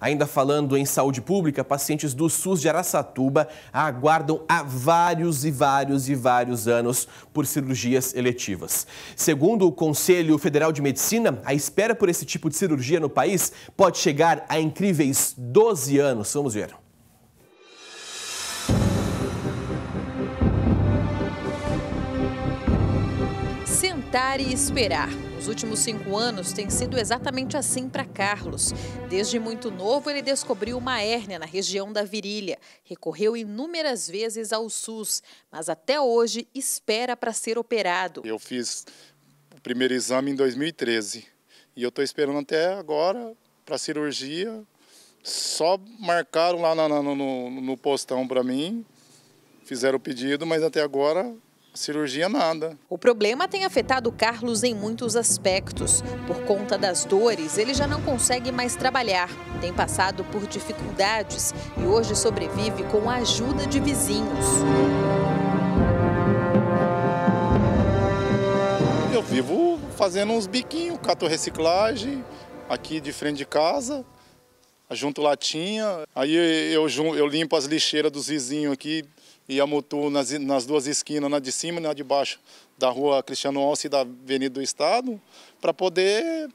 Ainda falando em saúde pública, pacientes do SUS de Araçatuba aguardam há vários e vários e vários anos por cirurgias eletivas. Segundo o Conselho Federal de Medicina, a espera por esse tipo de cirurgia no país pode chegar a incríveis 12 anos. Vamos ver. Sentar e esperar. Os últimos cinco anos têm sido exatamente assim para Carlos. Desde muito novo, ele descobriu uma hérnia na região da virilha. Recorreu inúmeras vezes ao SUS, mas até hoje espera para ser operado. Eu fiz o primeiro exame em 2013 e eu estou esperando até agora para cirurgia. Só marcaram lá no, no, no postão para mim, fizeram o pedido, mas até agora Cirurgia nada. O problema tem afetado Carlos em muitos aspectos. Por conta das dores, ele já não consegue mais trabalhar. Tem passado por dificuldades e hoje sobrevive com a ajuda de vizinhos. Eu vivo fazendo uns biquinhos, cato reciclagem aqui de frente de casa, junto latinha. Aí eu, eu, eu limpo as lixeiras dos vizinhos aqui e a Mutu nas, nas duas esquinas, na de cima e na de baixo da rua Cristiano Alce e da Avenida do Estado, para poder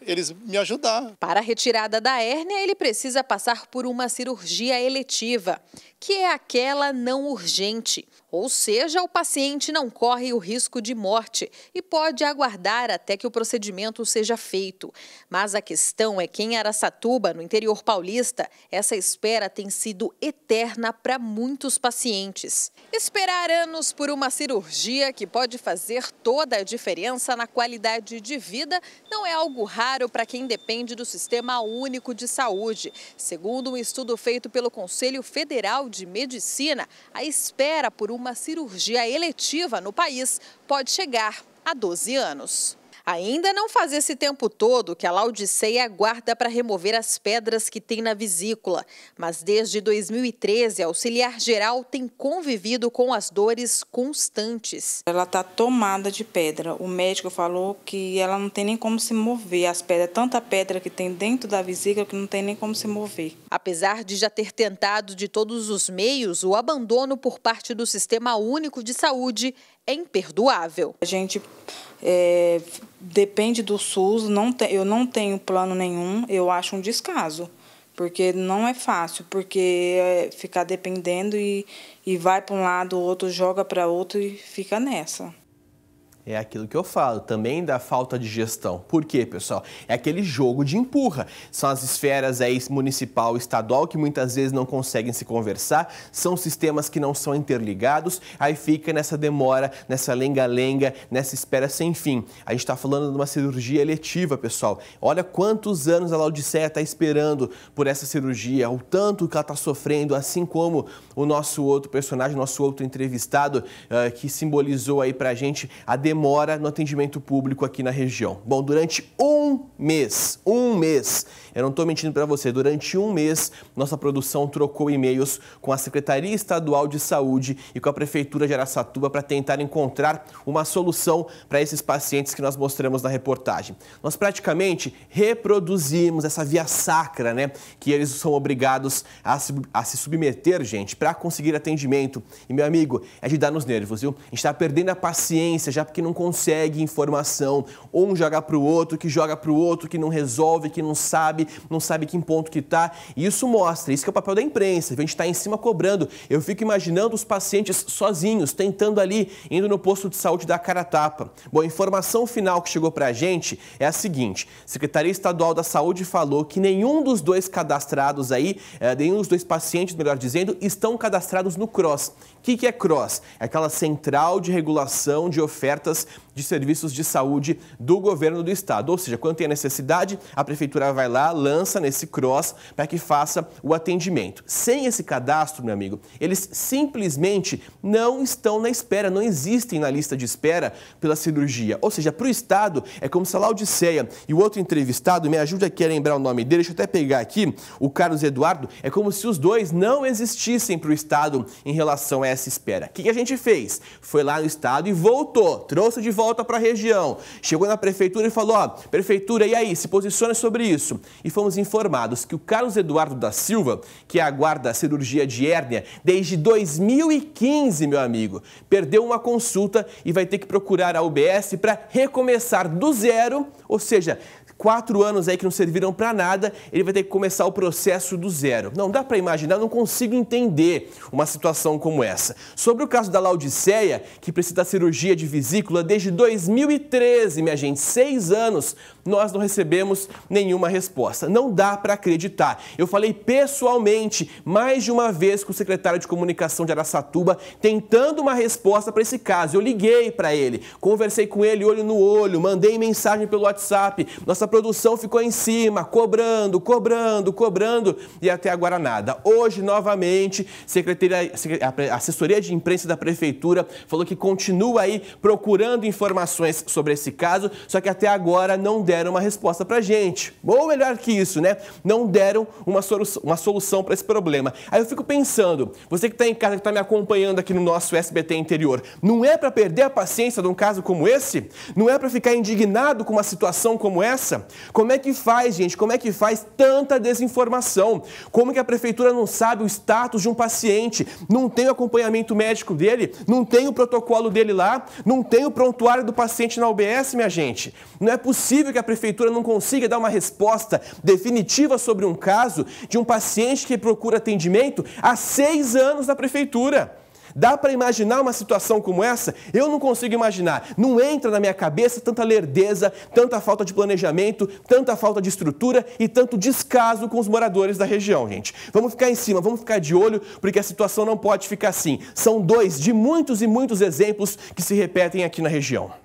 eles me ajudar. Para a retirada da hérnia, ele precisa passar por uma cirurgia eletiva, que é aquela não urgente. Ou seja, o paciente não corre o risco de morte e pode aguardar até que o procedimento seja feito. Mas a questão é que em Aracatuba, no interior paulista, essa espera tem sido eterna para muitos pacientes. Esperar anos por uma cirurgia que pode fazer toda a diferença na qualidade de vida não é algo raro para quem depende do Sistema Único de Saúde. Segundo um estudo feito pelo Conselho Federal de Medicina, a espera por uma uma cirurgia eletiva no país pode chegar a 12 anos. Ainda não faz esse tempo todo que a Laodiceia aguarda para remover as pedras que tem na vesícula, mas desde 2013 a auxiliar geral tem convivido com as dores constantes. Ela está tomada de pedra. O médico falou que ela não tem nem como se mover. As pedras, tanta pedra que tem dentro da vesícula que não tem nem como se mover. Apesar de já ter tentado de todos os meios, o abandono por parte do Sistema Único de Saúde é imperdoável. A gente é, depende do SUS, não te, eu não tenho plano nenhum, eu acho um descaso. Porque não é fácil, porque é ficar dependendo e, e vai para um lado, o outro joga para outro e fica nessa. É aquilo que eu falo, também da falta de gestão. Por quê, pessoal? É aquele jogo de empurra. São as esferas aí municipal, estadual que muitas vezes não conseguem se conversar, são sistemas que não são interligados, aí fica nessa demora, nessa lenga-lenga, nessa espera sem fim. A gente está falando de uma cirurgia eletiva, pessoal. Olha quantos anos a Laodiceia está esperando por essa cirurgia, o tanto que ela está sofrendo, assim como o nosso outro personagem, nosso outro entrevistado, uh, que simbolizou aí para a gente a demora demora no atendimento público aqui na região. Bom, durante um mês, um mês, eu não estou mentindo para você. Durante um mês, nossa produção trocou e-mails com a Secretaria Estadual de Saúde e com a Prefeitura de Araçatuba para tentar encontrar uma solução para esses pacientes que nós mostramos na reportagem. Nós praticamente reproduzimos essa via sacra, né? Que eles são obrigados a se, a se submeter, gente, para conseguir atendimento. E, meu amigo, é de dar nos nervos, viu? A gente está perdendo a paciência já porque não consegue informação. Um joga para o outro, que joga para o outro, que não resolve, que não sabe sabe, não sabe que em ponto que está. E isso mostra, isso que é o papel da imprensa, a gente está em cima cobrando. Eu fico imaginando os pacientes sozinhos, tentando ali, indo no posto de saúde dar cara a tapa. Bom, a informação final que chegou para a gente é a seguinte, Secretaria Estadual da Saúde falou que nenhum dos dois cadastrados aí, eh, nenhum dos dois pacientes, melhor dizendo, estão cadastrados no CROSS. O que, que é CROSS? É aquela central de regulação de ofertas de serviços de saúde do governo do estado. Ou seja, quando tem a necessidade, a prefeitura vai lá, lança nesse cross para que faça o atendimento. Sem esse cadastro, meu amigo, eles simplesmente não estão na espera, não existem na lista de espera pela cirurgia. Ou seja, para o estado é como se a Laodiceia e o outro entrevistado, me ajude aqui a lembrar o nome dele, deixa eu até pegar aqui, o Carlos Eduardo, é como se os dois não existissem para o estado em relação a essa espera. O que a gente fez? Foi lá no estado e voltou, trouxe de volta volta para a região. Chegou na prefeitura e falou: ó, prefeitura, e aí? Se posiciona sobre isso. E fomos informados que o Carlos Eduardo da Silva, que aguarda é a cirurgia de hérnia desde 2015, meu amigo, perdeu uma consulta e vai ter que procurar a UBS para recomeçar do zero, ou seja, quatro anos aí que não serviram para nada, ele vai ter que começar o processo do zero. Não dá para imaginar, não consigo entender uma situação como essa. Sobre o caso da Laodiceia, que precisa da cirurgia de vesícula desde 2013, minha gente, seis anos nós não recebemos nenhuma resposta. Não dá para acreditar. Eu falei pessoalmente mais de uma vez com o secretário de comunicação de Araçatuba tentando uma resposta para esse caso. Eu liguei para ele, conversei com ele olho no olho, mandei mensagem pelo WhatsApp. Nossa produção ficou em cima, cobrando, cobrando, cobrando e até agora nada. Hoje, novamente, secretaria, a assessoria de imprensa da prefeitura falou que continua aí procurando informações sobre esse caso, só que até agora não deu deram uma resposta para a gente. Ou melhor que isso, né? Não deram uma, uma solução para esse problema. Aí eu fico pensando, você que está em casa, que está me acompanhando aqui no nosso SBT interior, não é para perder a paciência de um caso como esse? Não é para ficar indignado com uma situação como essa? Como é que faz, gente? Como é que faz tanta desinformação? Como que a prefeitura não sabe o status de um paciente? Não tem o acompanhamento médico dele? Não tem o protocolo dele lá? Não tem o prontuário do paciente na UBS, minha gente? Não é possível que a a prefeitura não consiga dar uma resposta definitiva sobre um caso de um paciente que procura atendimento há seis anos na prefeitura. Dá para imaginar uma situação como essa? Eu não consigo imaginar. Não entra na minha cabeça tanta lerdeza, tanta falta de planejamento, tanta falta de estrutura e tanto descaso com os moradores da região, gente. Vamos ficar em cima, vamos ficar de olho, porque a situação não pode ficar assim. São dois de muitos e muitos exemplos que se repetem aqui na região.